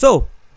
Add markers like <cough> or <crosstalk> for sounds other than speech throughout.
so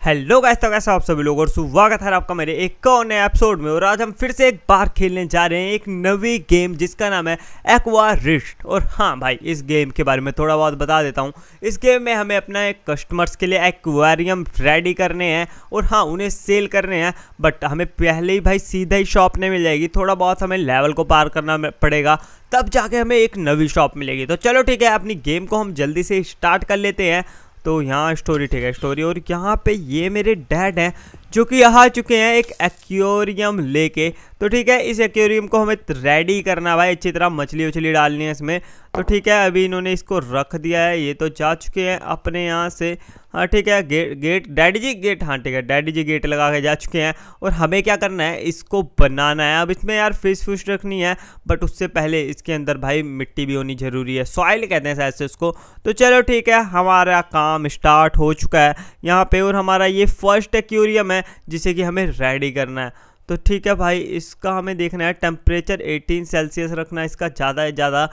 hello guys तो कैसा आप सभी लोग और स्वागत है आपका मेरे एक और नए एपिसोड में और आज हम फिर से एक बार खेलने जा रहे हैं एक नवी गेम जिसका नाम है एक्वा रिस्ट और हाँ भाई इस गेम के बारे में थोड़ा बहुत बता देता हूँ इस गेम में हमें अपना एक कस्टमर्स के लिए एक्वेरियम रेडी करने हैं और हाँ उन्हें सेल करने हैं बट हमें पहले ही भाई सीधा ही शॉप नहीं मिल जाएगी थोड़ा बहुत हमें लेवल को पार करना पड़ेगा तब जाके हमें एक नवी शॉप मिलेगी तो चलो ठीक है अपनी गेम को हम जल्दी से स्टार्ट कर लेते हैं तो यहाँ स्टोरी ठीक है स्टोरी और यहाँ पे ये मेरे डैड हैं जो कि आ चुके हैं एक एक्योरियम लेके तो ठीक है इस एक्योरियम को हमें रेडी करना भाई अच्छी तरह मछली उछली डालनी है इसमें तो ठीक है अभी इन्होंने इसको रख दिया है ये तो जा चुके हैं अपने यहाँ से हाँ ठीक है गे, गेट डैडी जी गेट हाँ ठीक है डैडी जी गेट लगा के जा चुके हैं और हमें क्या करना है इसको बनाना है अब इसमें यार फिश फुश रखनी है बट उससे पहले इसके अंदर भाई मिट्टी भी होनी ज़रूरी है सॉइल कहते हैं शायद से उसको तो चलो ठीक है हमारा काम स्टार्ट हो चुका है यहाँ पे और हमारा ये फर्स्ट एक्यूरियम है जिसे कि हमें रेडी करना है तो ठीक है भाई इसका हमें देखना है टेम्परेचर 18 सेल्सियस रखना इसका ज़्यादा है ज़्यादा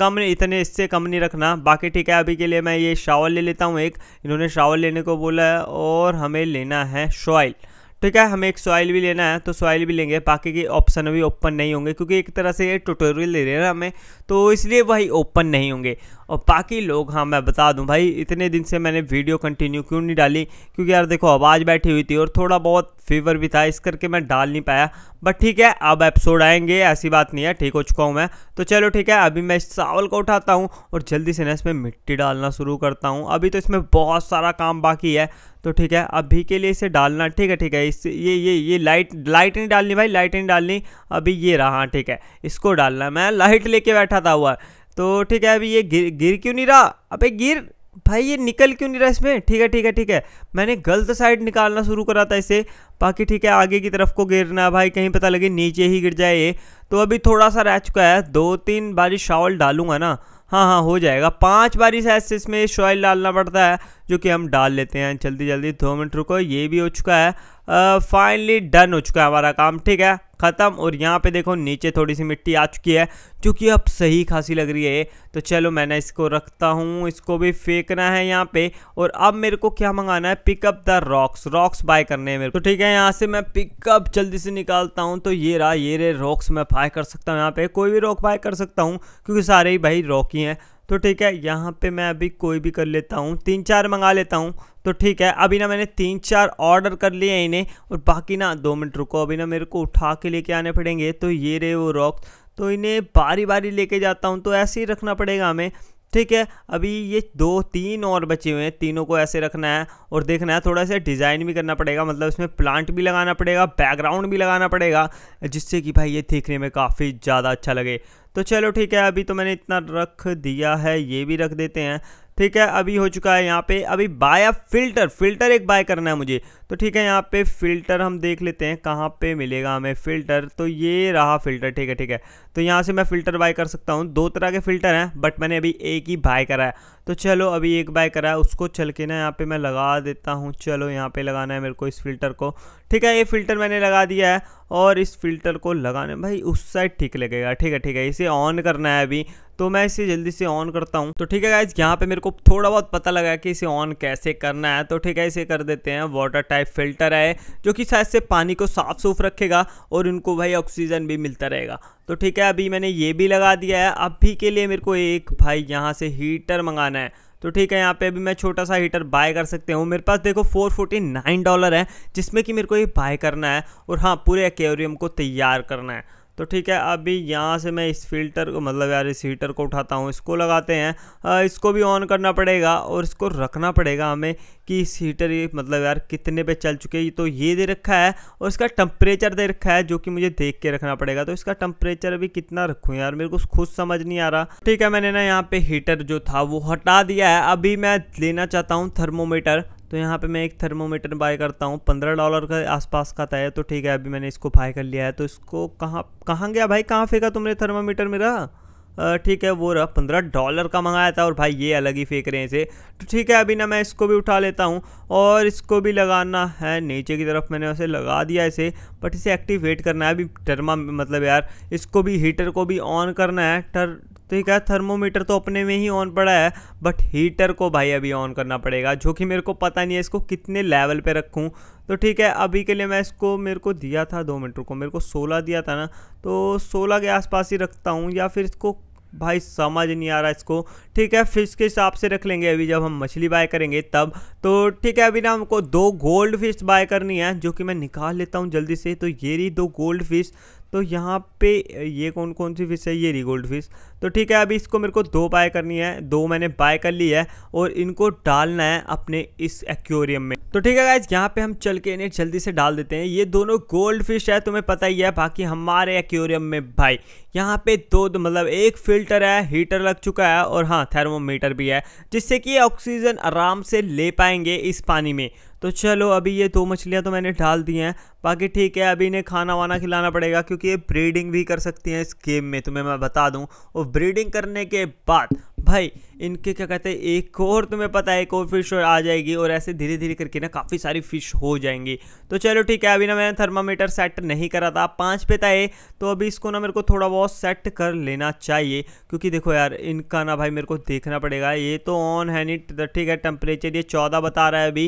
कम इतने इससे कम नहीं रखना बाकी ठीक है अभी के लिए मैं ये शावर ले लेता हूँ एक इन्होंने शावर लेने को बोला है और हमें लेना है शॉइल ठीक है हमें एक सॉइल भी लेना है तो सॉइल भी लेंगे बाकी के ऑप्शन भी ओपन नहीं होंगे क्योंकि एक तरह से ये ट्यूटोरियल दे रहे हैं हमें तो इसलिए वही ओपन नहीं होंगे और बाकी लोग हाँ मैं बता दूं भाई इतने दिन से मैंने वीडियो कंटिन्यू क्यों नहीं डाली क्योंकि यार देखो आवाज़ बैठी हुई थी और थोड़ा बहुत फीवर भी था इस करके मैं डाल नहीं पाया बट ठीक है अब एपिसोड आएंगे ऐसी बात नहीं है ठीक हो चुका हूँ मैं तो चलो ठीक है अभी मैं इस चावल को उठाता हूँ और जल्दी से ना इसमें मिट्टी डालना शुरू करता हूँ अभी तो इसमें बहुत सारा काम बाकी है तो ठीक है अभी के लिए इसे डालना ठीक है ठीक है इस ये ये ये लाइट लाइट नहीं डालनी भाई लाइट नहीं डालनी अभी ये रहा ठीक है इसको डालना मैं लाइट लेके बैठा था हुआ तो ठीक है अभी ये गिर गिर क्यों नहीं रहा अबे गिर भाई ये निकल क्यों नहीं रहा इसमें ठीक है ठीक है ठीक है मैंने गलत साइड निकालना शुरू करा था इसे बाकी ठीक है आगे की तरफ को गिरना भाई कहीं पता लगे नीचे ही गिर जाए ये तो अभी थोड़ा सा रह चुका है दो तीन बारी शॉल डालूंगा ना हाँ हाँ हो जाएगा पांच बारी शायद इसमें शॉयल डालना पड़ता है जो कि हम डाल लेते हैं जल्दी जल्दी दो मिनट रुको ये भी हो चुका है फाइनली डन हो चुका है हमारा काम ठीक है ख़त्म और यहाँ पे देखो नीचे थोड़ी सी मिट्टी आ चुकी है जो कि अब सही खासी लग रही है तो चलो मैंने इसको रखता हूँ इसको भी फेंकना है यहाँ पे और अब मेरे को क्या मंगाना है pickup the rocks rocks buy करने हैं मेरे को तो ठीक है यहाँ से मैं पिकअप जल्दी से निकालता हूँ तो ये रहा ये रे रॉक्स मैं बाय कर सकता हूँ यहाँ पे कोई भी रॉक बाय कर सकता हूँ क्योंकि सारे ही भाई रॉक ही हैं तो ठीक है यहाँ पे मैं अभी कोई भी कर लेता हूँ तीन चार मंगा लेता हूँ तो ठीक है अभी ना मैंने तीन चार ऑर्डर कर लिए हैं इन्हें और बाकी ना दो मिनट रुको अभी ना मेरे को उठा के लेके आने पड़ेंगे तो ये रे वो रॉक तो इन्हें बारी बारी लेके जाता हूँ तो ऐसे ही रखना पड़ेगा हमें ठीक है अभी ये दो तीन और बचे हुए हैं तीनों को ऐसे रखना है और देखना है थोड़ा सा डिज़ाइन भी करना पड़ेगा मतलब इसमें प्लांट भी लगाना पड़ेगा बैकग्राउंड भी लगाना पड़ेगा जिससे कि भाई ये देखने में काफ़ी ज़्यादा अच्छा लगे तो चलो ठीक है अभी तो मैंने इतना रख दिया है ये भी रख देते हैं ठीक है अभी हो चुका है यहाँ पे अभी बाय अ फिल्टर फिल्टर एक बाय करना है मुझे तो ठीक है यहाँ पे फिल्टर हम देख लेते हैं कहाँ पे मिलेगा हमें फिल्टर तो ये रहा फिल्टर ठीक है ठीक है तो यहाँ से मैं फिल्टर बाय कर सकता हूँ दो तरह के फिल्टर हैं बट मैंने अभी एक ही बाय करा है तो चलो अभी एक बाय करा है उसको चल के ना यहाँ पे मैं लगा देता हूँ चलो यहाँ पे लगाना है मेरे को इस फिल्टर को ठीक है ये फिल्टर मैंने लगा दिया है और इस फिल्टर को लगाने भाई उस साइड ठीक लगेगा ठीक है ठीक है इसे ऑन करना है अभी तो मैं इसे जल्दी से ऑन करता हूँ तो ठीक है गाइज यहाँ पे मेरे को थोड़ा बहुत पता लगा कि इसे ऑन कैसे करना है तो ठीक है इसे कर देते हैं वाटर टाइप फिल्टर है जो कि शायद से पानी को साफ सूफ रखेगा और इनको भाई ऑक्सीजन भी मिलता रहेगा तो ठीक है अभी मैंने ये भी लगा दिया है अभी के लिए मेरे को एक भाई यहाँ से हीटर मंगाना है तो ठीक है यहाँ पे अभी मैं छोटा सा हीटर बाय कर सकते हूँ मेरे पास देखो 449 डॉलर है जिसमें कि मेरे को ये बाय करना है और हाँ पूरे एक्वेरियम को तैयार करना है तो ठीक है अभी यहाँ से मैं इस फिल्टर को मतलब यार इस हीटर को उठाता हूँ इसको लगाते हैं आ, इसको भी ऑन करना पड़ेगा और इसको रखना पड़ेगा हमें कि इस हीटर ये मतलब यार कितने पे चल चुके हैं तो ये दे रखा है और इसका टम्परेचर दे रखा है जो कि मुझे देख के रखना पड़ेगा तो इसका टम्परेचर अभी कितना रखूँ यार मेरे को खुद समझ नहीं आ रहा ठीक है मैंने ना यहाँ पे हीटर जो था वो हटा दिया है अभी मैं लेना चाहता हूँ थर्मोमीटर तो यहाँ पे मैं एक थर्मोमीटर बाय करता हूँ पंद्रह डॉलर के आसपास का था तो ठीक है अभी मैंने इसको बाय कर लिया है तो इसको कहाँ कहाँ गया भाई कहाँ फेंका तुमने थर्मोमीटर मेरा ठीक है वो रहा पंद्रह डॉलर का मंगाया था और भाई ये अलग ही फेंक रहे हैं इसे तो ठीक है अभी ना मैं इसको भी उठा लेता हूँ और इसको भी लगाना है नीचे की तरफ मैंने उसे लगा दिया इसे बट इसे एक्टिवेट करना है अभी टर्मा मतलब यार इसको भी हीटर को भी ऑन करना है टर तो ये क्या थर्मोमीटर तो अपने में ही ऑन पड़ा है बट हीटर को भाई अभी ऑन करना पड़ेगा जो कि मेरे को पता नहीं है इसको कितने लेवल पे रखूँ तो ठीक है अभी के लिए मैं इसको मेरे को दिया था दो मीटर को मेरे को सोलह दिया था ना तो सोलह के आसपास ही रखता हूँ या फिर इसको भाई समझ नहीं आ रहा इसको ठीक है फिश के हिसाब से रख लेंगे अभी जब हम मछली बाय करेंगे तब तो ठीक है अभी ना हमको दो गोल्ड फिश बाय करनी है जो कि मैं निकाल लेता हूँ जल्दी से तो ये रही दो गोल्ड फिश तो यहाँ पे ये कौन कौन सी फिश है ये रिगोल्ड फिश तो ठीक है अभी इसको मेरे को दो बाय करनी है दो मैंने बाय कर ली है और इनको डालना है अपने इस एक्वेरियम में तो ठीक है गाइज यहाँ पे हम चल के इन्हें जल्दी से डाल देते हैं ये दोनों गोल्ड फिश है तुम्हें पता ही है बाकी हमारे एक्वेरियम में भाई यहाँ पे दो मतलब एक फिल्टर है हीटर लग चुका है और हाँ थर्मोमीटर भी है जिससे कि ऑक्सीजन आराम से ले पाएंगे इस पानी में तो चलो अभी ये दो मछलियाँ तो मैंने डाल दी हैं बाकी ठीक है अभी इन्हें खाना वाना खिलाना पड़ेगा क्योंकि ये ब्रीडिंग भी कर सकती हैं इस गेम में तुम्हें मैं बता दूँ और ब्रीडिंग करने के बाद भाई इनके क्या कहते हैं एक और तुम्हें पता है एक और फिश और आ जाएगी और ऐसे धीरे धीरे करके ना काफ़ी सारी फिश हो जाएंगी तो चलो ठीक है अभी ना मैंने थर्मामीटर सेट नहीं करा था पाँच पे था ये तो अभी इसको ना मेरे को थोड़ा बहुत सेट कर लेना चाहिए क्योंकि देखो यार इनका ना भाई मेरे को देखना पड़ेगा ये तो ऑन है नहीं तो ठीक है टेम्परेचर ये चौदह बता रहा है अभी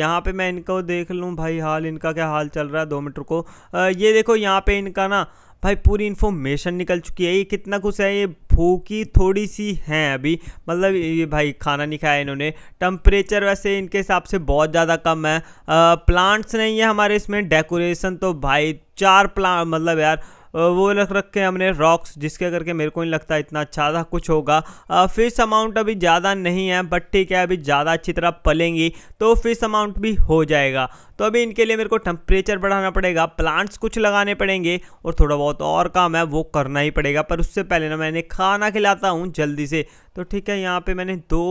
यहाँ पर मैं इनको देख लूँ भाई हाल इनका क्या हाल चल रहा है दो मीटर को आ, ये देखो यहाँ पर इनका ना भाई पूरी इन्फॉर्मेशन निकल चुकी है ये कितना कुछ है ये भूखी थोड़ी सी हैं अभी मतलब ये भाई खाना नहीं खाया इन्होंने टम्परेचर वैसे इनके हिसाब से बहुत ज़्यादा कम है आ, प्लांट्स नहीं है हमारे इसमें डेकोरेशन तो भाई चार प्ला मतलब यार वो रख रखे हमने रॉक्स जिसके करके मेरे को नहीं लगता इतना अच्छा था कुछ होगा फिस अमाउंट अभी ज़्यादा नहीं है बट ठीक है अभी ज़्यादा अच्छी तरह पलेंगी तो फिस अमाउंट भी हो जाएगा तो अभी इनके लिए मेरे को टेम्परेचर बढ़ाना पड़ेगा प्लांट्स कुछ लगाने पड़ेंगे और थोड़ा बहुत और काम है वो करना ही पड़ेगा पर उससे पहले ना मैंने खाना खिलाता हूँ जल्दी से तो ठीक है यहाँ पे मैंने दो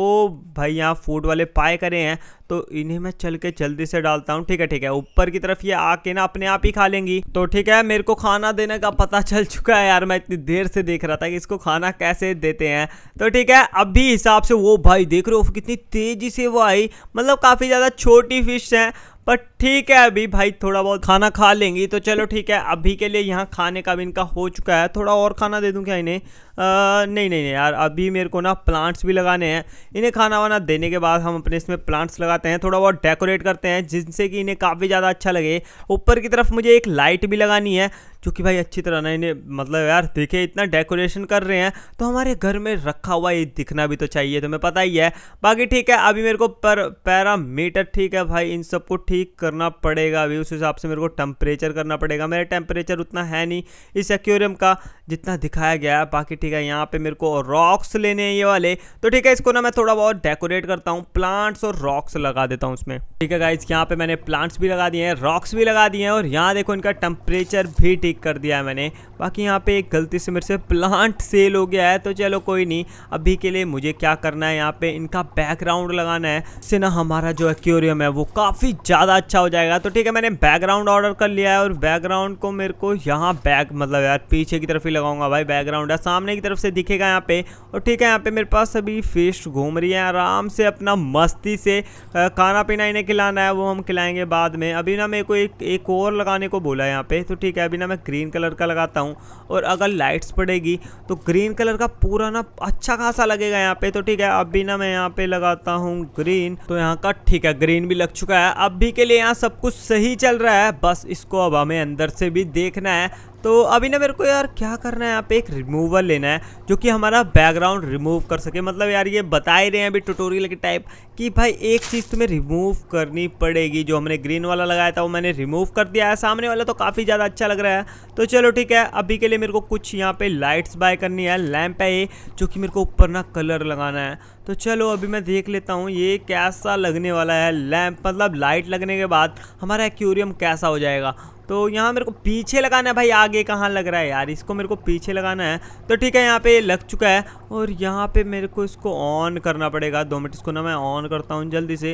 भाई यहाँ फूड वाले पाए करे हैं तो इन्हें मैं चल के जल्दी से डालता हूँ ठीक है ठीक है ऊपर की तरफ ये आके ना अपने आप ही खा लेंगी तो ठीक है मेरे को खाना देने का पता चल चुका है यार मैं इतनी देर से देख रहा था कि इसको खाना कैसे देते हैं तो ठीक है अभी हिसाब से वो भाई देख रहे हो कितनी तेज़ी से वो आई मतलब काफ़ी ज़्यादा छोटी फिश हैं पर ठीक है अभी भाई थोड़ा बहुत खाना खा लेंगी तो चलो ठीक है अभी के लिए यहाँ खाने का भी इनका हो चुका है थोड़ा और खाना दे दूँ क्या इन्हें नहीं नहीं नहीं यार अभी मेरे को ना प्लांट्स भी लगाने हैं इन्हें खाना वाना देने के बाद हम अपने इसमें प्लांट्स लगाते हैं थोड़ा बहुत डेकोरेट करते हैं जिनसे कि इन्हें काफ़ी ज़्यादा अच्छा लगे ऊपर की तरफ मुझे एक लाइट भी लगानी है जो कि भाई अच्छी तरह ना इन्हें मतलब यार देखे इतना डेकोरेशन कर रहे हैं तो हमारे घर में रखा हुआ ये दिखना भी तो चाहिए तुम्हें पता ही है बाकी ठीक है अभी मेरे को पर पैरामीटर ठीक है भाई इन सबको ठीक करना पड़ेगा अभी उस हिसाब से मेरे को टेम्परेचर करना पड़ेगा मेरा टेम्परेचर उतना है नहीं इस एक्वेरियम का जितना दिखाया गया है बाकी ठीक ठीक है यहाँ पे मेरे को रॉक्स लेने हैं ये वाले तो ठीक है इसको ना मैं थोड़ा बहुत डेकोरेट करता हूँ प्लांट्स और रॉक्स लगा देता हूँ उसमें ठीक है गाइज यहाँ पे मैंने प्लांट्स भी लगा दिए हैं रॉक्स भी लगा दिए हैं और यहाँ देखो इनका टेम्परेचर भी ठीक कर दिया है मैंने बाकी यहाँ पे एक गलती से मेरे से प्लांट सेल हो गया है तो चलो कोई नहीं अभी के लिए मुझे क्या करना है यहाँ पे इनका बैकग्राउंड लगाना है इससे ना हमारा जो एक्वेरियम है वो काफ़ी ज़्यादा अच्छा हो जाएगा तो ठीक है मैंने बैकग्राउंड ऑर्डर कर लिया है और बैकग्राउंड को मेरे को यहाँ बैक मतलब यार पीछे की तरफ ही लगाऊंगा भाई बैकग्राउंड है सामने की तरफ से दिखेगा यहाँ पे और ठीक है यहाँ पे मेरे पास अभी फिश घूम रही है आराम से अपना मस्ती से खाना पीना इन्हें खिलाना है वो हम खिलाएंगे बाद में अभी ना मेरे को एक एक और लगाने को बोला है यहाँ पे तो ठीक है अभी ना मैं ग्रीन कलर का लगाता हूँ हूँ और अगर लाइट्स पड़ेगी तो ग्रीन कलर का पूरा ना अच्छा खासा लगेगा यहाँ पे तो ठीक है अभी ना मैं यहाँ पे लगाता हूँ ग्रीन तो यहाँ का ठीक है ग्रीन भी लग चुका है अभी के लिए यहाँ सब कुछ सही चल रहा है बस इसको अब हमें अंदर से भी देखना है तो अभी ना मेरे को यार क्या करना है यहाँ पे एक रिमूवर लेना है जो कि हमारा बैकग्राउंड रिमूव कर सके मतलब यार ये बता ही रहे हैं अभी ट्यूटोरियल के टाइप कि भाई एक चीज़ तुम्हें रिमूव करनी पड़ेगी जो हमने ग्रीन वाला लगाया था वो मैंने रिमूव कर दिया है सामने वाला तो काफ़ी ज़्यादा अच्छा लग रहा है तो चलो ठीक है अभी के लिए मेरे को कुछ यहाँ पर लाइट्स बाय करनी है लैम्प है ये जो कि मेरे को ऊपर ना कलर लगाना है तो चलो अभी मैं देख लेता हूँ ये कैसा लगने वाला है लैम्प मतलब लाइट लगने के बाद हमारा एक्यूरियम कैसा हो जाएगा तो यहाँ मेरे को पीछे लगाना है भाई आगे कहाँ लग रहा है यार इसको मेरे को पीछे लगाना है तो ठीक है यहाँ पे लग चुका है और यहाँ पे मेरे को इसको ऑन करना पड़ेगा दो मिनट इसको ना मैं ऑन करता हूँ जल्दी से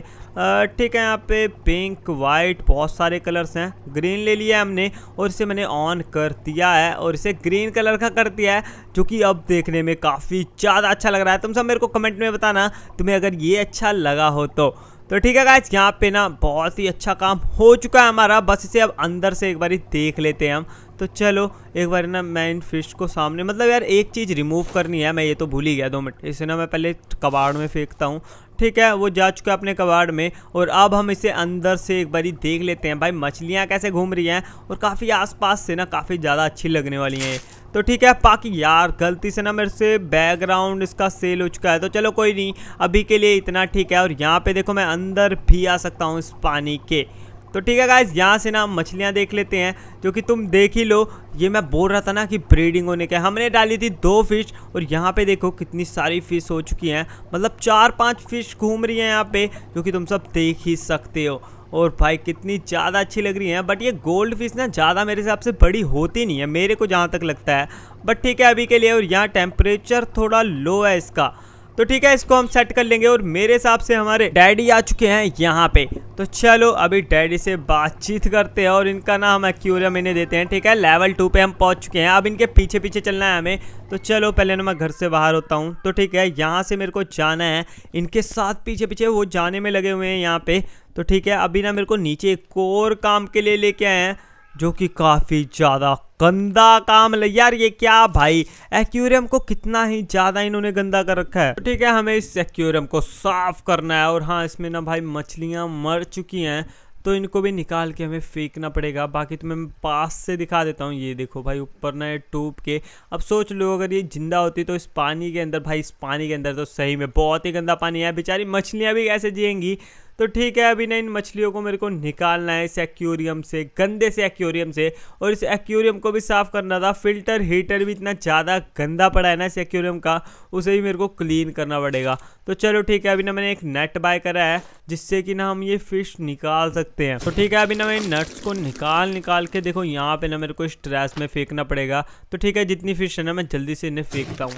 ठीक है यहाँ पे पिंक वाइट बहुत सारे कलर्स हैं ग्रीन ले लिया है हमने और इसे मैंने ऑन कर दिया है और इसे ग्रीन कलर का कर दिया है जो कि अब देखने में काफ़ी ज़्यादा अच्छा लग रहा है तुम सब मेरे को कमेंट में बताना तुम्हें अगर ये अच्छा लगा हो तो तो ठीक है गाइज यहाँ पे ना बहुत ही अच्छा काम हो चुका है हमारा बस इसे अब अंदर से एक बारी देख लेते हैं हम तो चलो एक बार ना मैं इन फिश को सामने मतलब यार एक चीज़ रिमूव करनी है मैं ये तो भूल ही गया दो मिनट इसे ना मैं पहले कबाड़ में फेंकता हूँ ठीक है वो जा चुका है अपने कबाड़ में और अब हम इसे अंदर से एक बारी देख लेते हैं भाई मछलियाँ कैसे घूम रही हैं और काफ़ी आसपास से ना काफ़ी ज़्यादा अच्छी लगने वाली हैं तो ठीक है बाकी यार गलती से ना मेरे से बैकग्राउंड इसका सेल हो चुका है तो चलो कोई नहीं अभी के लिए इतना ठीक है और यहाँ पे देखो मैं अंदर भी आ सकता हूँ इस पानी के तो ठीक है गाइज यहाँ से ना मछलियाँ देख लेते हैं जो कि तुम देख ही लो ये मैं बोल रहा था ना कि ब्रीडिंग होने के हमने डाली थी दो फिश और यहाँ पे देखो कितनी सारी फिश हो चुकी हैं मतलब चार पांच फिश घूम रही हैं यहाँ पे जो कि तुम सब देख ही सकते हो और भाई कितनी ज़्यादा अच्छी लग रही है बट ये गोल्ड फिश ना ज़्यादा मेरे हिसाब से बड़ी होती नहीं है मेरे को जहाँ तक लगता है बट ठीक है अभी के लिए और यहाँ टेम्परेचर थोड़ा लो है इसका तो ठीक है इसको हम सेट कर लेंगे और मेरे हिसाब से हमारे डैडी आ चुके हैं यहाँ पे तो चलो अभी डैडी से बातचीत करते हैं और इनका नाम हम एक्यूरियम इन्हें देते हैं ठीक है लेवल टू पे हम पहुँच चुके हैं अब इनके पीछे पीछे चलना है हमें तो चलो पहले ना तो मैं घर से बाहर होता हूँ तो ठीक है यहाँ से मेरे को जाना है इनके साथ पीछे पीछे वो जाने में लगे हुए हैं यहाँ पे तो ठीक है अभी ना मेरे को नीचे एक और काम के लिए लेके आए हैं जो कि काफ़ी ज़्यादा गंदा काम ले यार ये क्या भाई एक्यूरियम को कितना ही ज़्यादा इन्होंने गंदा कर रखा है तो ठीक है हमें इस एक्यूरियम को साफ करना है और हाँ इसमें ना भाई मछलियाँ मर चुकी हैं तो इनको भी निकाल के हमें फेंकना पड़ेगा बाकी तो मैं पास से दिखा देता हूँ ये देखो भाई ऊपर ना ये टूब के अब सोच लो अगर ये ज़िंदा होती तो इस पानी के अंदर भाई इस पानी के अंदर तो सही में बहुत ही गंदा पानी है बेचारी मछलियाँ भी कैसे जिएंगी तो ठीक है अभी ना इन मछलियों को मेरे को निकालना है इस एक्यूरियम से गंदे से एक्यूरियम से और इस एक्यूरियम को भी साफ़ करना था फिल्टर हीटर भी इतना ज़्यादा गंदा पड़ा है ना इस एक्यूरियम का उसे भी मेरे को क्लीन करना पड़ेगा तो चलो ठीक है अभी ना मैंने एक नेट बाय करा है जिससे कि ना हम ये फिश निकाल सकते हैं तो ठीक है अभी ना मैं नट्स को निकाल निकाल के देखो यहाँ पे ना मेरे को स्ट्रेस में फेंकना पड़ेगा तो ठीक है जितनी फिश है ना मैं जल्दी से इन्हें फेंकता हूँ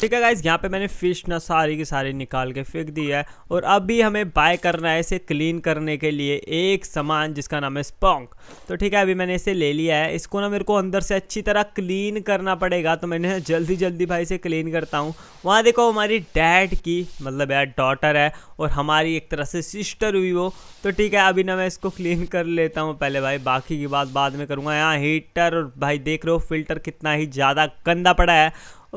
ठीक है गाइज यहाँ पे मैंने फिश ना सारी की सारी निकाल के फेंक दी है और अभी हमें बाय करना है है इसे क्लीन करने के लिए एक सामान जिसका नाम है स्पॉन्क तो ठीक है अभी मैंने इसे ले लिया है इसको ना मेरे को अंदर से अच्छी तरह क्लीन करना पड़ेगा तो मैंने <laughs> जल्दी जल्दी भाई इसे क्लीन करता हूँ वहाँ देखो हमारी डैड की मतलब यार डॉटर है और हमारी एक तरह से सिस्टर हुई वो तो ठीक है अभी ना मैं इसको क्लीन कर लेता हूँ पहले भाई बाकी की बात बाद में करूँगा यहाँ हीटर और भाई देख रहे हो फिल्टर कितना ही ज़्यादा गंदा पड़ा है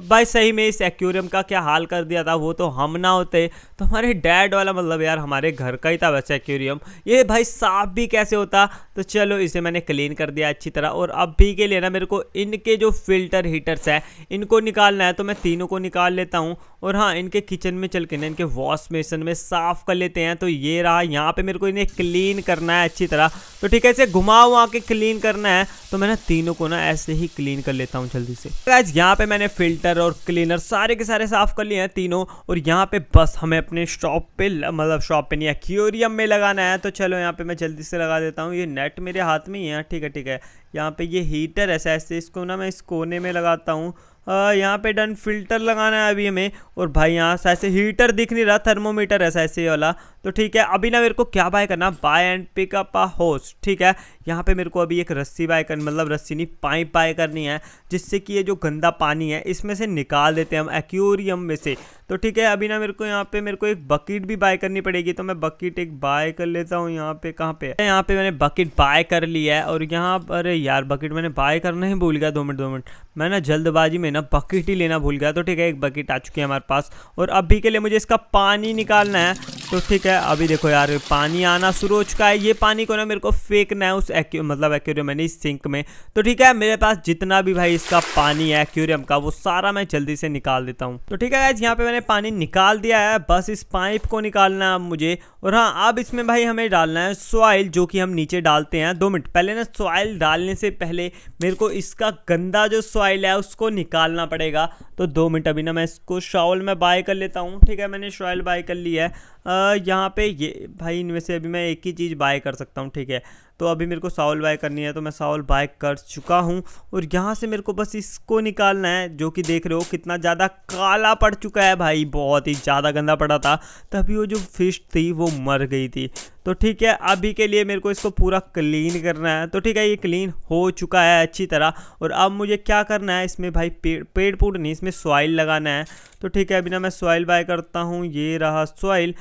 भाई सही में इस एक्वेरियम का क्या हाल कर दिया था वो तो हम ना होते तो हमारे डैड वाला मतलब यार हमारे घर का ही था वैसे एक्वेरियम ये भाई साफ भी कैसे होता तो चलो इसे मैंने क्लीन कर दिया अच्छी तरह और अब भी के लिए ना मेरे को इनके जो फिल्टर हीटर्स है इनको निकालना है तो मैं तीनों को निकाल लेता हूँ और हाँ इनके किचन में चल के ना इनके वॉश बेसन में साफ़ कर लेते हैं तो ये रहा यहाँ पर मेरे को इन्हें क्लीन करना है अच्छी तरह तो ठीक है इसे घुमा वुमा के क्लीन करना है तो मैं ना तीनों को ना ऐसे ही क्लीन कर लेता हूँ जल्दी से आज यहाँ पे मैंने फिल्टर फिल्टर और क्लीनर सारे के सारे साफ़ कर लिए हैं तीनों और यहाँ पे बस हमें अपने शॉप पे मतलब शॉप पे नहीं एक्योरियम में लगाना है तो चलो यहाँ पे मैं जल्दी से लगा देता हूँ ये नेट मेरे हाथ में ही है ठीक है ठीक है यहाँ पे ये हीटर ऐसा ऐसे इसको ना मैं इस कोने में लगाता हूँ यहाँ पे डन फिल्टर लगाना है अभी हमें और भाई यहाँ से ऐसे हीटर दिख नहीं रहा थर्मोमीटर ऐसा ऐसे वाला तो ठीक है अभी ना मेरे को क्या बाय करना बाय एंड पिकअप अ होस ठीक है यहाँ पे मेरे को अभी एक रस्सी बाय करनी मतलब रस्सी नहीं पाइप बाय करनी है जिससे कि ये जो गंदा पानी है इसमें से निकाल देते हैं हम एक्यूरियम में से तो ठीक है अभी ना मेरे को यहाँ पे मेरे को एक बकेट भी बाय करनी पड़ेगी तो मैं बकेट एक बाय कर लेता हूँ यहाँ पे कहाँ पे यहाँ पे मैंने बकेट बाय कर लिया है और यहाँ पर यार बकेट मैंने बाय करना ही भूल गया दो मिनट दो मिनट मैं ना जल्दबाजी में ना बकेट ही लेना भूल गया तो ठीक है एक बकेट आ चुकी है हमारे पास और अभी के लिए मुझे इसका पानी निकालना है तो ठीक है अभी देखो यार पानी आना शुरू हो चुका है ये पानी को ना मेरे को फेंकना है उस मतलब एक्यूरियम यानी सिंक में तो ठीक है मेरे पास जितना भी भाई इसका पानी है एक्यूरियम का वो सारा मैं जल्दी से निकाल देता हूँ तो ठीक है यहाँ पे मैंने मैंने पानी निकाल दिया है बस इस पाइप को निकालना है मुझे और हाँ अब इसमें भाई हमें डालना है सॉइल जो कि हम नीचे डालते हैं दो मिनट पहले ना सॉइल डालने से पहले मेरे को इसका गंदा जो सॉइल है उसको निकालना पड़ेगा तो दो मिनट अभी ना मैं इसको शॉल में बाय कर लेता हूँ ठीक है मैंने शॉइल बाय कर ली है यहाँ पे ये भाई इनमें से अभी मैं एक ही चीज़ बाय कर सकता हूँ ठीक है तो अभी मेरे को सावल बाय करनी है तो मैं सावल बाय कर चुका हूँ और यहाँ से मेरे को बस इसको निकालना है जो कि देख रहे हो कितना ज़्यादा काला पड़ चुका है भाई बहुत ही ज़्यादा गंदा पड़ा था तभी वो जो फिश थी वो मर गई थी तो ठीक है अभी के लिए मेरे को इसको पूरा क्लीन करना है तो ठीक है ये क्लीन हो चुका है अच्छी तरह और अब मुझे क्या करना है इसमें भाई पेड़ पेड़ पूड़ नहीं इसमें सॉइल लगाना है तो ठीक है अभी ना मैं सॉइल बाय करता हूँ ये रहा सॉइल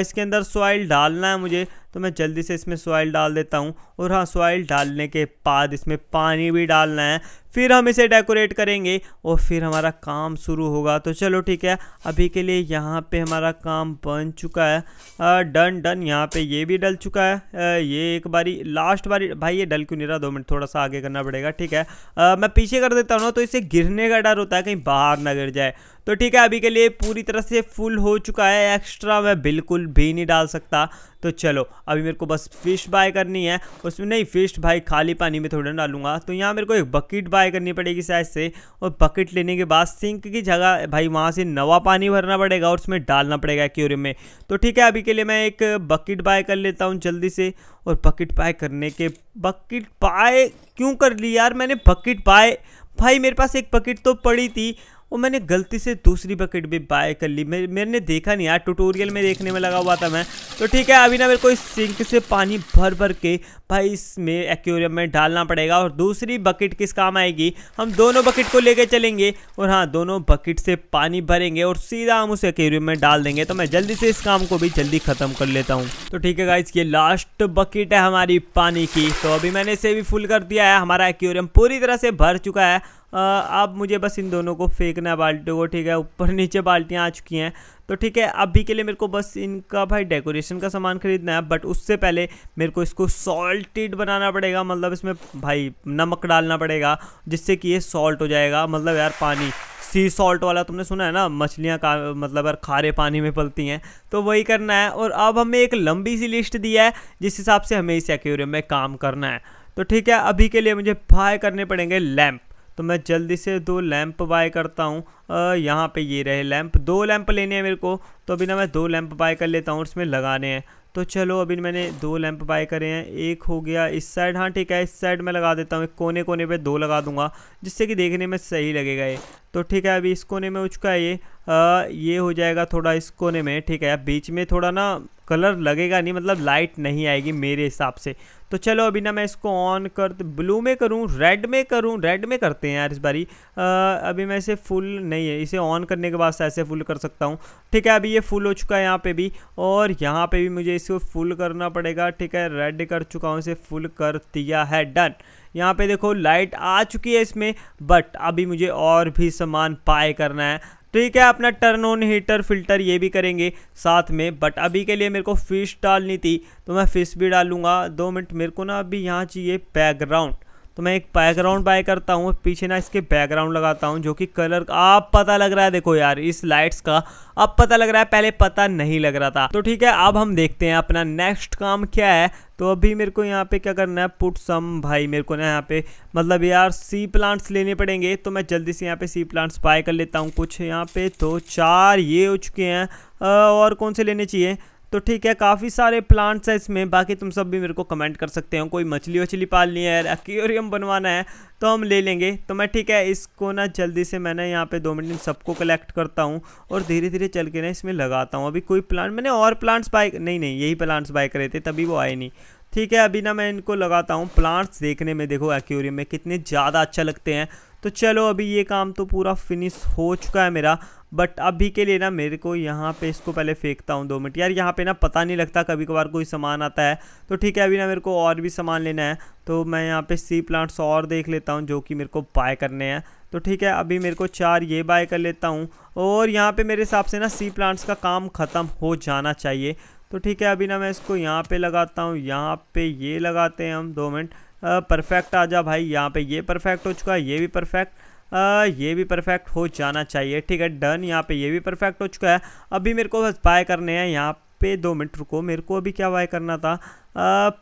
इसके अंदर सॉइल डालना है मुझे तो मैं जल्दी से इसमें सॉइल डाल देता हूँ और हाँ सॉइल डालने के बाद इसमें पानी भी डालना है फिर हम इसे डेकोरेट करेंगे और फिर हमारा काम शुरू होगा तो चलो ठीक है अभी के लिए यहाँ पे हमारा काम बन चुका है डन डन यहाँ पे ये भी डल चुका है आ, ये एक बारी लास्ट बारी भाई ये डल क्यों नहीं रहा दो मिनट थोड़ा सा आगे करना पड़ेगा ठीक है आ, मैं पीछे कर देता हूँ ना तो इसे गिरने का डर होता है कहीं बाहर ना गिर जाए तो ठीक है अभी के लिए पूरी तरह से फुल हो चुका है एक्स्ट्रा मैं बिल्कुल भी नहीं डाल सकता तो चलो अभी मेरे को बस फिश बाय करनी है उसमें नहीं फिश भाई खाली पानी में थोड़ा डालूंगा तो यहाँ मेरे को एक बकेट बाय करनी पड़ेगी शायद से और बकेट लेने के बाद सिंक की जगह भाई वहाँ से नवा पानी भरना पड़ेगा और उसमें डालना पड़ेगा क्यूरियम में तो ठीक है अभी के लिए मैं एक बकेट बाय कर लेता हूँ जल्दी से और बकेट बाय करने के बकेट बाय क्यों कर ली यार मैंने बकेट बाय भाई मेरे पास एक बकेट तो पड़ी थी और मैंने गलती से दूसरी बकेट भी बाय कर ली मेरे मैंने देखा नहीं यार ट्यूटोरियल में देखने में लगा हुआ था मैं तो ठीक है अभी ना मेरे को इस सिंक से पानी भर भर के भाई इसमें एक्वेरियम में डालना पड़ेगा और दूसरी बकेट किस काम आएगी हम दोनों बकेट को लेके चलेंगे और हाँ दोनों बकेट से पानी भरेंगे और सीधा हम उस एक्वेरियम में डाल देंगे तो मैं जल्दी से इस काम को भी जल्दी ख़त्म कर लेता हूँ तो ठीक है गाइज ये लास्ट बकेट है हमारी पानी की तो अभी मैंने इसे भी फुल कर दिया है हमारा एक्वेरियम पूरी तरह से भर चुका है अब मुझे बस इन दोनों को फेंकना है बाल्टियों को ठीक है ऊपर नीचे बाल्टियाँ आ चुकी हैं तो ठीक है अभी के लिए मेरे को बस इनका भाई डेकोरेशन का सामान खरीदना है बट उससे पहले मेरे को इसको सॉल्टेड बनाना पड़ेगा मतलब इसमें भाई नमक डालना पड़ेगा जिससे कि ये सॉल्ट हो जाएगा मतलब यार पानी सी सॉल्ट वाला तुमने सुना है ना मछलियाँ का मतलब यार खारे पानी में पलती हैं तो वही करना है और अब हमें एक लंबी सी लिस्ट दी है जिस हिसाब से हमें इस एक्वेरियम में काम करना है तो ठीक है अभी के लिए मुझे भाई करने पड़ेंगे लैम्प तो मैं जल्दी से दो लैंप बाय करता हूँ यहाँ पे ये रहे लैंप दो लैंप लेने हैं मेरे को तो अभी ना मैं दो लैंप बाय कर लेता हूँ उसमें लगाने हैं तो चलो अभी मैंने दो लैंप बाय करे हैं एक हो गया इस साइड हाँ ठीक है इस साइड मैं लगा देता हूँ एक कोने कोने पे दो लगा दूंगा जिससे कि देखने में सही लगेगा ये तो ठीक है अभी इस कोने में उचका है ये आ, ये हो जाएगा थोड़ा इस कोने में ठीक है बीच में थोड़ा ना कलर लगेगा नहीं मतलब लाइट नहीं आएगी मेरे हिसाब से तो चलो अभी ना मैं इसको ऑन कर ब्लू में करूँ रेड में करूँ रेड में करते हैं यार इस बारी आ, अभी मैं इसे फुल नहीं है इसे ऑन करने के बाद से ऐसे फुल कर सकता हूँ ठीक है अभी ये फुल हो चुका है यहाँ पे भी और यहाँ पे भी मुझे इसको फुल करना पड़ेगा ठीक है रेड कर चुका हूँ इसे फुल कर दिया है डन यहाँ पे देखो लाइट आ चुकी है इसमें बट अभी मुझे और भी सामान पाए करना है तो ये क्या अपना टर्न ऑन हीटर फिल्टर ये भी करेंगे साथ में बट अभी के लिए मेरे को फिश डालनी थी तो मैं फिश भी डालूंगा दो मिनट मेरे को ना अभी यहाँ चाहिए बैकग्राउंड तो मैं एक बैकग्राउंड बाय करता हूँ पीछे ना इसके बैकग्राउंड लगाता हूँ जो कि कलर आप पता लग रहा है देखो यार इस लाइट्स का अब पता लग रहा है पहले पता नहीं लग रहा था तो ठीक है अब हम देखते हैं अपना नेक्स्ट काम क्या है तो अभी मेरे को यहाँ पे क्या करना है पुट सम भाई मेरे को ना यहाँ पे मतलब यार सी प्लांट्स लेने पड़ेंगे तो मैं जल्दी से यहाँ पे सी प्लांट्स बाय कर लेता हूँ कुछ यहाँ पे तो चार ये हो चुके हैं और कौन से लेने चाहिए तो ठीक है काफ़ी सारे प्लांट्स हैं इसमें बाकी तुम सब भी मेरे को कमेंट कर सकते हो कोई मछली वछली पालनी है एक्वेरियम बनवाना है तो हम ले लेंगे तो मैं ठीक है इसको ना जल्दी से मैंने यहाँ पे दो मिनट में सबको कलेक्ट करता हूँ और धीरे धीरे चल के ना इसमें लगाता हूँ अभी कोई प्लांट मैंने और प्लांट्स बाय नहीं नहीं यही प्लांट्स बाय करे थे तभी वो आए नहीं ठीक है अभी ना मैं इनको लगाता हूँ प्लांट्स देखने में देखो एक्वेरियम में कितने ज़्यादा अच्छा लगते हैं तो चलो अभी ये काम तो पूरा फिनिश हो चुका है मेरा बट अभी के लिए ना मेरे को यहाँ पे इसको पहले फेंकता हूँ दो मिनट यार यहाँ पे ना पता नहीं लगता कभी कभार कोई सामान आता है तो ठीक है अभी ना मेरे को और भी सामान लेना है तो मैं यहाँ पे सी प्लांट्स और देख लेता हूँ जो कि मेरे को बाय करने हैं तो ठीक है अभी मेरे को चार ये बाय कर लेता हूँ और यहाँ पे मेरे हिसाब से ना सी प्लांट्स का काम ख़त्म हो जाना चाहिए तो ठीक है अभी ना मैं इसको यहाँ पे लगाता हूँ यहाँ पे ये लगाते हैं हम दो मिनट परफेक्ट आ जा भाई यहाँ पे ये परफेक्ट हो चुका है ये भी परफेक्ट आ, ये भी परफेक्ट हो जाना चाहिए ठीक है डन यहाँ पे ये भी परफेक्ट हो चुका है अभी मेरे को बस बाय करने हैं यहाँ पे दो मिनट रुको मेरे को अभी क्या बाय करना था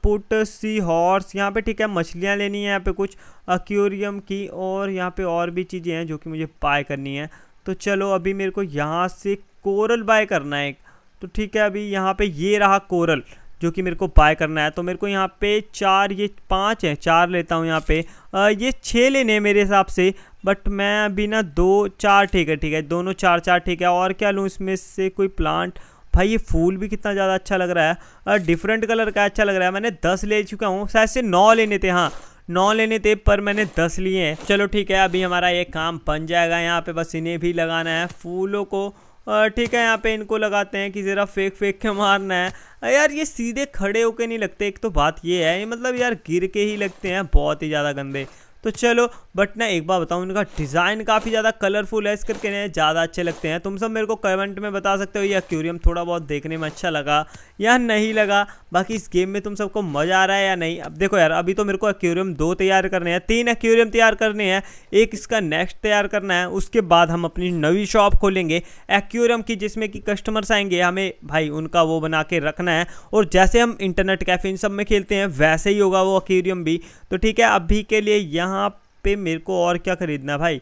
पुट सी हॉर्स यहाँ पे ठीक है मछलियाँ लेनी है यहाँ पे कुछ एक्वेरियम की और यहाँ पे और भी चीज़ें हैं जो कि मुझे बाय करनी है तो चलो अभी मेरे को यहाँ से कोरल बाय करना है तो ठीक है अभी यहाँ पे ये रहा कोरल जो कि मेरे को बाय करना है तो मेरे को यहाँ पे चार ये पाँच है चार लेता हूँ यहाँ पे आ, ये छः लेने मेरे हिसाब से बट मैं अभी ना दो चार ठीक है ठीक है दोनों चार चार ठीक है और क्या लूँ इसमें से कोई प्लांट भाई ये फूल भी कितना ज़्यादा अच्छा लग रहा है डिफरेंट कलर का अच्छा लग रहा है मैंने दस ले चुका हूँ शायद से नौ लेने थे हाँ नौ लेने थे पर मैंने दस लिए हैं चलो ठीक है अभी हमारा ये काम बन जाएगा यहाँ पे बस इन्हें भी लगाना है फूलों को ठीक है यहाँ पे इनको लगाते हैं कि ज़रा फेंक फेंक के मारना है यार ये सीधे खड़े होके नहीं लगते एक तो बात ये है ये मतलब यार गिर के ही लगते हैं बहुत ही ज़्यादा गंदे तो चलो बट ना एक बार बताऊँ इनका डिज़ाइन काफ़ी ज़्यादा कलरफुल है इस करके ना ज़्यादा अच्छे लगते हैं तुम सब मेरे को कमेंट में बता सकते हो ये एक्यूरियम थोड़ा बहुत देखने में अच्छा लगा या नहीं लगा बाकी इस गेम में तुम सबको मज़ा आ रहा है या नहीं अब देखो यार अभी तो मेरे को एक्यूरियम दो तैयार करने हैं तीन एक्यूरियम तैयार करने हैं एक इसका नेक्स्ट तैयार करना है उसके बाद हम अपनी नवी शॉप खोलेंगे एक्यूरियम की जिसमें कि कस्टमर्स आएंगे हमें भाई उनका वो बना के रखना है और जैसे हम इंटरनेट कैफे इन सब में खेलते हैं वैसे ही होगा वो एक्यूरियम भी तो ठीक है अभी के लिए यहाँ यहाँ पे मेरे को और क्या ख़रीदना है भाई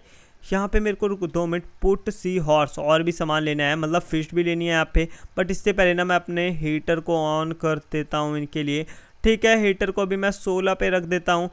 यहाँ पे मेरे को रुको दो मिनट पुट सी हॉर्स और भी सामान लेना है मतलब फिश भी लेनी है यहाँ पे बट इससे पहले ना मैं अपने हीटर को ऑन कर देता हूँ इनके लिए ठीक है हीटर को अभी मैं सोलह पे रख देता हूँ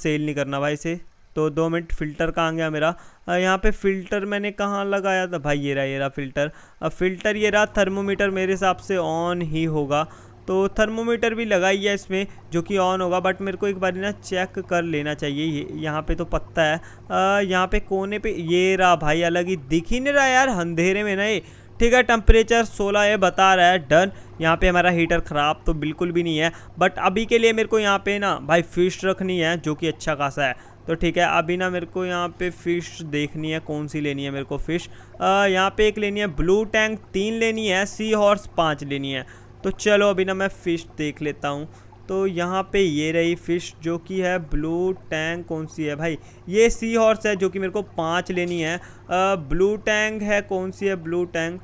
सेल नहीं करना भाई इसे तो दो मिनट फ़िल्टर कहाँ गया मेरा यहाँ पे फ़िल्टर मैंने कहाँ लगाया था भाई ये रहा ये रहा फ़िल्टर फ़िल्टर ये रहा थर्मोमीटर मेरे हिसाब से ऑन ही होगा तो थर्मोमीटर भी लगाई है इसमें जो कि ऑन होगा बट मेरे को एक बार ना चेक कर लेना चाहिए ये यहाँ पे तो पत्ता है यहाँ पे कोने पे ये रहा भाई अलग ही दिख ही नहीं रहा यार अंधेरे में ना ये ठीक है टेम्परेचर 16 ये बता रहा है डन यहाँ पे हमारा हीटर ख़राब तो बिल्कुल भी नहीं है बट अभी के लिए मेरे को यहाँ पे ना भाई फ़िश रखनी है जो कि अच्छा खासा है तो ठीक है अभी ना मेरे को यहाँ पे फ़िश देखनी है कौन सी लेनी है मेरे को फ़िश यहाँ पे एक लेनी है ब्लू टैंक तीन लेनी है सी हॉर्स पाँच लेनी है तो चलो अभी ना मैं फ़िश देख लेता हूँ तो यहाँ पे ये रही फ़िश जो कि है ब्लू टैंक कौन सी है भाई ये सी हॉर्स है जो कि मेरे को पाँच लेनी है आ, ब्लू टैंक है कौन सी है ब्लू टैंक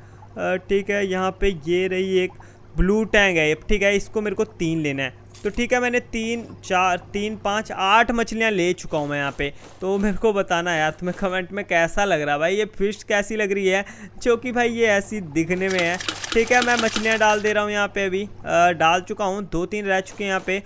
ठीक है यहाँ पे ये रही एक ब्लू टैंक है ठीक है इसको मेरे को तीन लेना है तो ठीक है मैंने तीन चार तीन पाँच आठ मछलियाँ ले चुका हूँ मैं यहाँ पे तो मेरे को बताना यार तुम्हें कमेंट में कैसा लग रहा है भाई ये फिश कैसी लग रही है जो कि भाई ये ऐसी दिखने में है ठीक है मैं मछलियाँ डाल दे रहा हूँ यहाँ पे अभी आ, डाल चुका हूँ दो तीन रह चुके हैं यहाँ पे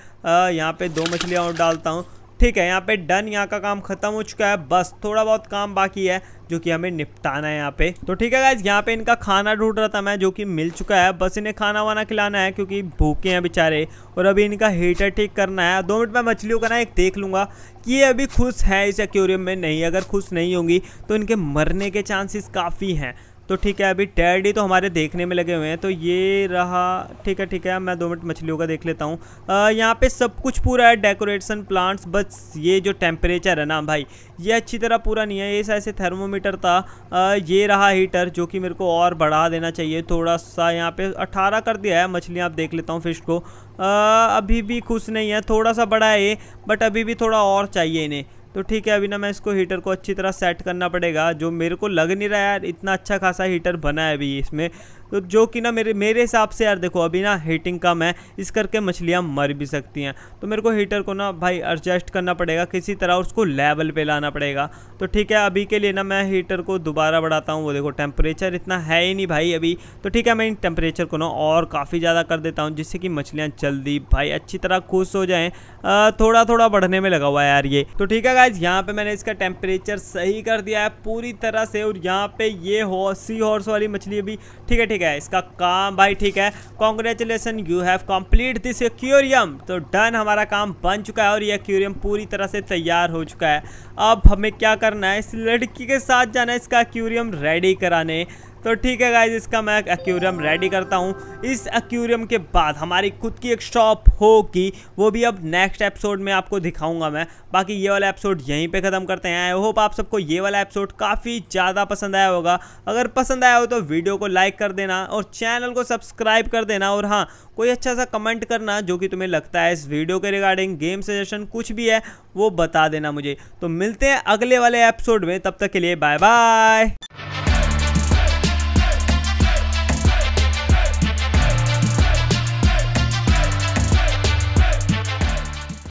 यहाँ पे दो मछलियाँ और डालता हूँ ठीक है यहाँ पे डन यहाँ का काम खत्म हो चुका है बस थोड़ा बहुत काम बाकी है जो कि हमें निपटाना है यहाँ पे तो ठीक है गाइज यहाँ पे इनका खाना ढूंढ रहा था मैं जो कि मिल चुका है बस इन्हें खाना वाना खिलाना है क्योंकि भूखे हैं बेचारे और अभी इनका हीटर ठीक करना है दो मिनट में मछलियों का ना एक देख लूँगा कि ये अभी खुश है इस एक्वेरियम में नहीं अगर खुश नहीं होंगी तो इनके मरने के चांसेस काफ़ी हैं तो ठीक है अभी टैडी तो हमारे देखने में लगे हुए हैं तो ये रहा ठीक है ठीक है मैं दो मिनट मछलियों का देख लेता हूँ यहाँ पे सब कुछ पूरा है डेकोरेशन प्लांट्स बस ये जो टेम्परेचर है ना भाई ये अच्छी तरह पूरा नहीं है ये ऐसे थर्मोमीटर था आ, ये रहा हीटर जो कि मेरे को और बढ़ा देना चाहिए थोड़ा सा यहाँ पे अट्ठारह कर दिया है मछलियाँ आप देख लेता हूँ फिश को आ, अभी भी खुश नहीं है थोड़ा सा बढ़ा है ये बट अभी भी थोड़ा और चाहिए इन्हें तो ठीक है अभी ना मैं इसको हीटर को अच्छी तरह सेट करना पड़ेगा जो मेरे को लग नहीं रहा यार इतना अच्छा खासा हीटर बना है अभी इसमें तो जो कि ना मेरे मेरे हिसाब से यार देखो अभी ना हीटिंग कम है इस करके मछलियाँ मर भी सकती हैं तो मेरे को हीटर को ना भाई एडजस्ट करना पड़ेगा किसी तरह उसको लेवल पे लाना पड़ेगा तो ठीक है अभी के लिए ना मैं हीटर को दोबारा बढ़ाता हूँ वो देखो टेम्परेचर इतना है ही नहीं भाई अभी तो ठीक है मैं इन टेम्परेचर को ना और काफ़ी ज़्यादा कर देता हूँ जिससे कि मछलियाँ जल्दी भाई अच्छी तरह खुश हो जाएँ थोड़ा थोड़ा बढ़ने में लगा हुआ है यार ये तो ठीक है गाइज यहाँ पर मैंने इसका टेम्परेचर सही कर दिया है पूरी तरह से और यहाँ पे ये हो सी हॉर्स वाली मछली अभी ठीक है ठीक ठीक है इसका काम भाई ठीक है congratulation you have complete this aquarium तो डन हमारा काम बन चुका है और ये एक्यूरियम पूरी तरह से तैयार हो चुका है अब हमें क्या करना है इस लड़की के साथ जाना है इसका एक्यूरियम रेडी कराने तो ठीक है गाइज इसका मैं एक्यूरियम रेडी करता हूँ इस एक्यूरियम के बाद हमारी खुद की एक शॉप होगी वो भी अब नेक्स्ट एपिसोड में आपको दिखाऊंगा मैं बाकी ये वाला एपिसोड यहीं पे ख़त्म करते हैं आई होप आप सबको ये वाला एपिसोड काफ़ी ज़्यादा पसंद आया होगा अगर पसंद आया हो तो वीडियो को लाइक कर देना और चैनल को सब्सक्राइब कर देना और हाँ कोई अच्छा सा कमेंट करना जो कि तुम्हें लगता है इस वीडियो के रिगार्डिंग गेम सजेशन कुछ भी है वो बता देना मुझे तो मिलते हैं अगले वाले एपिसोड में तब तक के लिए बाय बाय